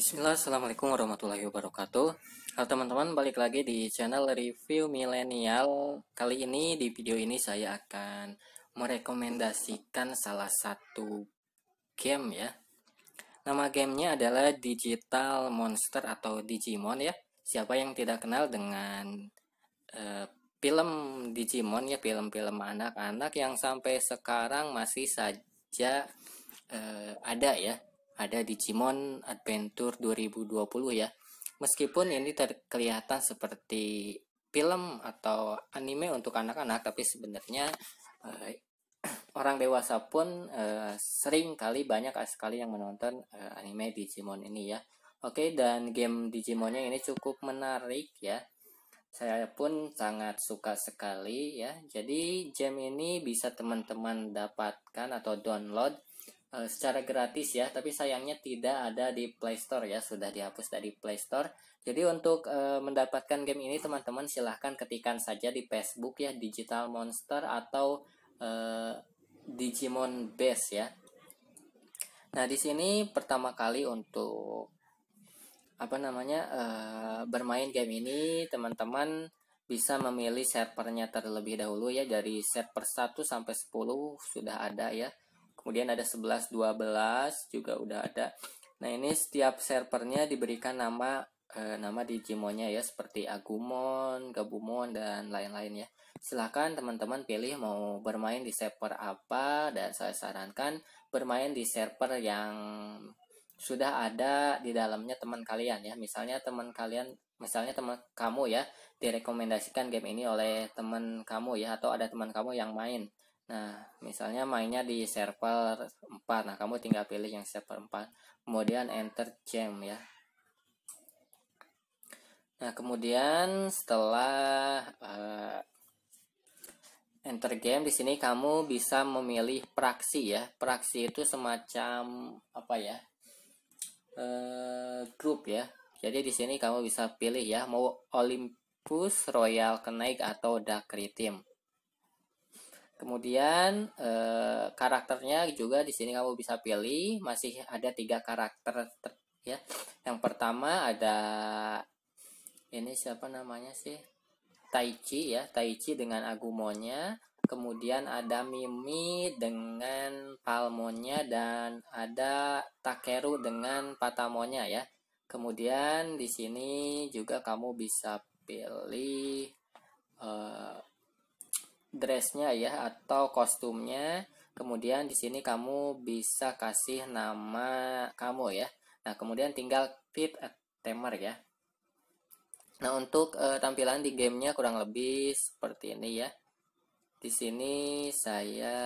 Bismillah, Assalamualaikum warahmatullahi wabarakatuh Halo teman-teman, balik lagi di channel review milenial Kali ini di video ini saya akan merekomendasikan salah satu game ya Nama gamenya adalah Digital Monster atau Digimon ya Siapa yang tidak kenal dengan uh, film Digimon ya Film-film anak-anak yang sampai sekarang masih saja uh, ada ya ada di Digimon Adventure 2020 ya. Meskipun ini terkelihatan seperti film atau anime untuk anak-anak, tapi sebenarnya eh, orang dewasa pun eh, sering kali banyak sekali yang menonton eh, anime Digimon ini ya. Oke, dan game Digimonnya ini cukup menarik ya saya pun sangat suka sekali ya. Jadi jam ini bisa teman-teman dapatkan atau download Eh, secara gratis ya, tapi sayangnya tidak ada di Play Store ya, sudah dihapus dari Play Store. Jadi untuk uh, mendapatkan game ini teman-teman silahkan ketikan saja di Facebook ya Digital Monster atau uh, Digimon Base ya. Nah di sini pertama kali untuk apa namanya uh, bermain game ini teman-teman bisa memilih servernya terlebih dahulu ya dari server 1 sampai 10 sudah ada ya. Kemudian ada 11, 12 juga udah ada. Nah, ini setiap servernya diberikan nama e, nama Digimonnya ya seperti Agumon, Gabumon dan lain-lain ya. Silahkan teman-teman pilih mau bermain di server apa dan saya sarankan bermain di server yang sudah ada di dalamnya teman kalian ya. Misalnya teman kalian misalnya teman kamu ya direkomendasikan game ini oleh teman kamu ya atau ada teman kamu yang main. Nah, misalnya mainnya di server 4. Nah, kamu tinggal pilih yang server 4. Kemudian enter jam ya. Nah, kemudian setelah uh, enter game di sini kamu bisa memilih praksi ya. Praksi itu semacam apa ya? Uh, eh, grup ya. Jadi di sini kamu bisa pilih ya mau Olympus, Royal Kenaik atau Dark Team. Kemudian e, karakternya juga di sini kamu bisa pilih masih ada tiga karakter ter, ya. Yang pertama ada ini siapa namanya sih? Taichi ya, Taichi dengan Agumonnya, kemudian ada Mimi dengan Palmonnya dan ada Takeru dengan Patamonnya ya. Kemudian di sini juga kamu bisa pilih uh, dressnya ya atau kostumnya kemudian di sini kamu bisa kasih nama kamu ya nah kemudian tinggal fit at timer ya nah untuk e, tampilan di gamenya kurang lebih seperti ini ya di sini saya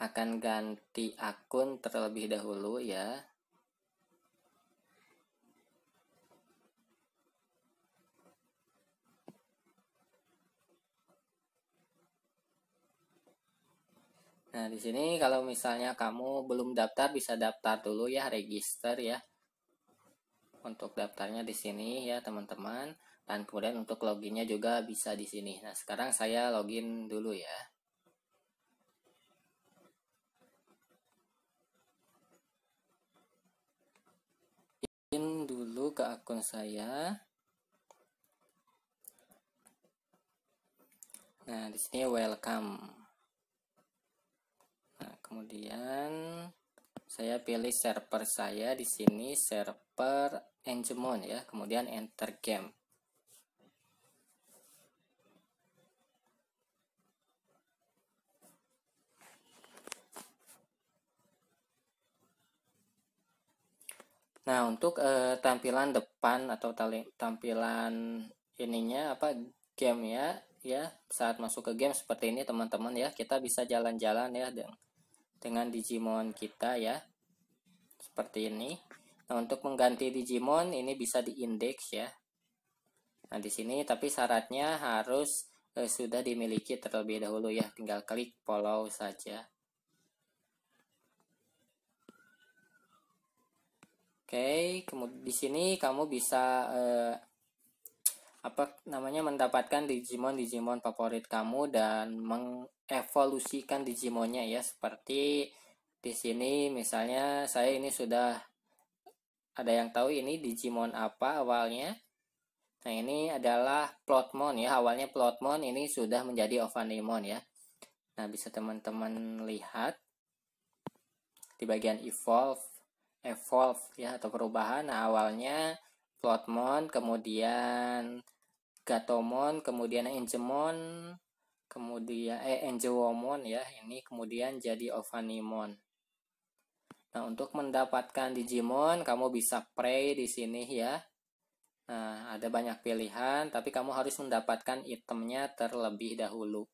akan ganti akun terlebih dahulu ya Nah, di sini kalau misalnya kamu belum daftar bisa daftar dulu ya, register ya. Untuk daftarnya di sini ya, teman-teman. Dan kemudian untuk loginnya juga bisa di sini. Nah, sekarang saya login dulu ya. Login dulu ke akun saya. Nah, di sini welcome kemudian saya pilih server saya di sini server Enjemon ya kemudian enter game Nah, untuk eh, tampilan depan atau tampilan ininya apa game ya, ya saat masuk ke game seperti ini teman-teman ya, kita bisa jalan-jalan ya dengan Digimon kita ya seperti ini nah untuk mengganti Digimon ini bisa diindeks ya nah di sini tapi syaratnya harus eh, sudah dimiliki terlebih dahulu ya tinggal klik follow saja oke kemudian di sini kamu bisa eh, apa namanya mendapatkan Digimon Digimon favorit kamu dan mengevolusikan Digimonnya ya seperti di sini misalnya saya ini sudah ada yang tahu ini Digimon apa awalnya nah ini adalah Plotmon ya awalnya Plotmon ini sudah menjadi Ovanimon ya nah bisa teman-teman lihat di bagian evolve evolve ya atau perubahan nah awalnya Plotmon, kemudian Gatomon, kemudian Enjemon, kemudian eh Enjewomon ya. Ini kemudian jadi Ovanimon. Nah, untuk mendapatkan Digimon, kamu bisa pray di sini ya. Nah, ada banyak pilihan, tapi kamu harus mendapatkan itemnya terlebih dahulu.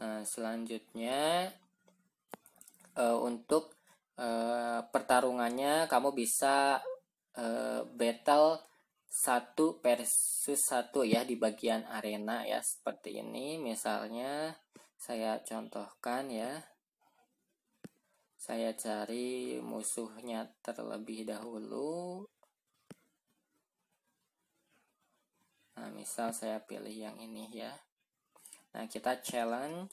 Nah, selanjutnya uh, untuk e, pertarungannya kamu bisa e, battle satu versus satu ya di bagian arena ya seperti ini misalnya saya contohkan ya saya cari musuhnya terlebih dahulu nah misal saya pilih yang ini ya nah kita challenge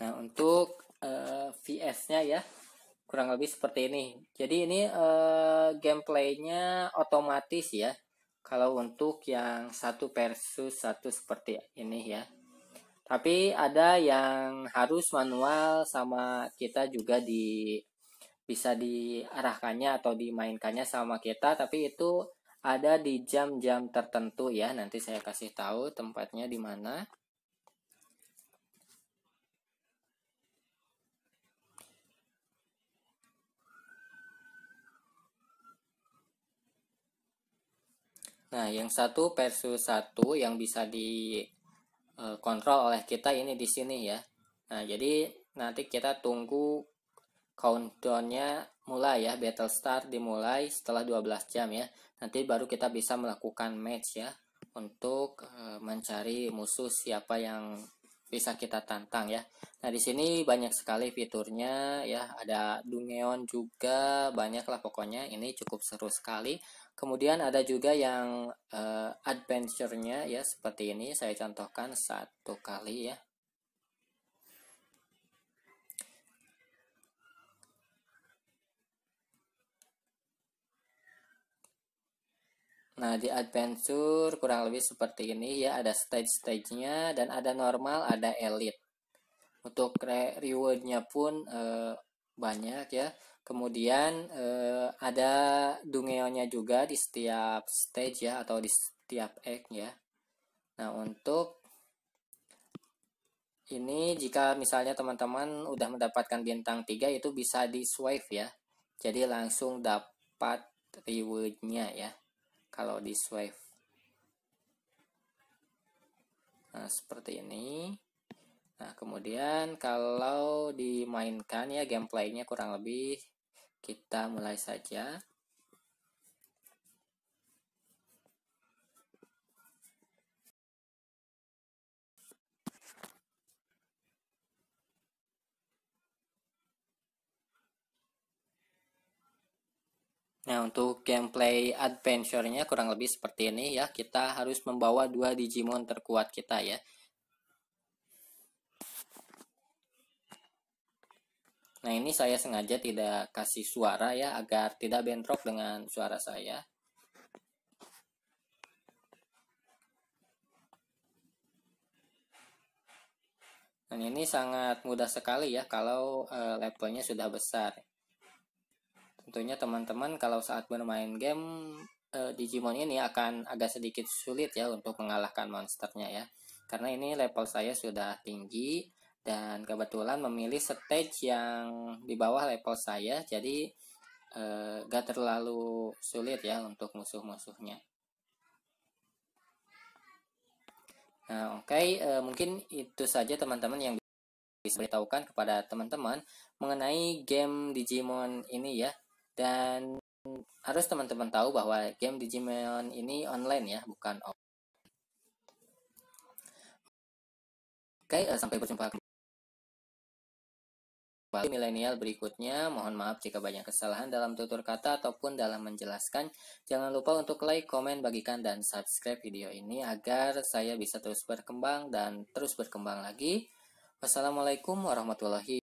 Nah, untuk uh, eh, VS-nya ya, kurang lebih seperti ini. Jadi ini uh, gameplaynya otomatis ya. Kalau untuk yang satu versus satu seperti ini ya. Tapi ada yang harus manual sama kita juga di bisa diarahkannya atau dimainkannya sama kita tapi itu ada di jam-jam tertentu ya nanti saya kasih tahu tempatnya di mana Nah, yang satu versus satu yang bisa dikontrol eh, oleh kita ini di sini ya. Nah, jadi nanti kita tunggu countdownnya mulai ya, battle start dimulai setelah 12 jam ya. Nanti baru kita bisa melakukan match ya untuk eh, mencari musuh siapa yang bisa kita tantang ya. Nah, di sini banyak sekali fiturnya ya, ada Dungeon juga, banyak lah pokoknya. Ini cukup seru sekali. Kemudian ada juga yang uh, adventure-nya ya seperti ini saya contohkan satu kali ya. Nah, di adventure kurang lebih seperti ini ya, ada stage-stage-nya dan ada normal, ada elite. Untuk reward-nya pun e, banyak ya. Kemudian e, ada dungeonnya juga di setiap stage ya atau di setiap egg ya. Nah, untuk ini jika misalnya teman-teman udah mendapatkan bintang 3 itu bisa di swipe ya. Jadi langsung dapat reward-nya ya kalau di swipe nah seperti ini nah kemudian kalau dimainkan ya gameplaynya kurang lebih kita mulai saja Nah, untuk gameplay adventure-nya kurang lebih seperti ini ya. Kita harus membawa dua Digimon terkuat kita ya. Nah, ini saya sengaja tidak kasih suara ya agar tidak bentrok dengan suara saya. Nah, ini sangat mudah sekali ya kalau uh, levelnya sudah besar tentunya teman-teman kalau saat bermain game eh, Digimon ini akan agak sedikit sulit ya untuk mengalahkan monsternya ya. Karena ini level saya sudah tinggi dan kebetulan memilih stage yang di bawah level saya jadi eh, gak terlalu sulit ya untuk musuh-musuhnya. Nah, oke, okay, eh, e, mungkin itu saja teman-teman yang bisa beritahukan kepada teman-teman mengenai game Digimon ini ya. Dan harus teman-teman tahu bahwa game Digimon ini online ya, bukan off. Oke, okay, eh, sampai berjumpa kembali milenial berikutnya. Mohon maaf jika banyak kesalahan dalam tutur kata ataupun dalam menjelaskan. Jangan lupa untuk like, komen, bagikan, dan subscribe video ini agar saya bisa terus berkembang dan terus berkembang lagi. Wassalamualaikum warahmatullahi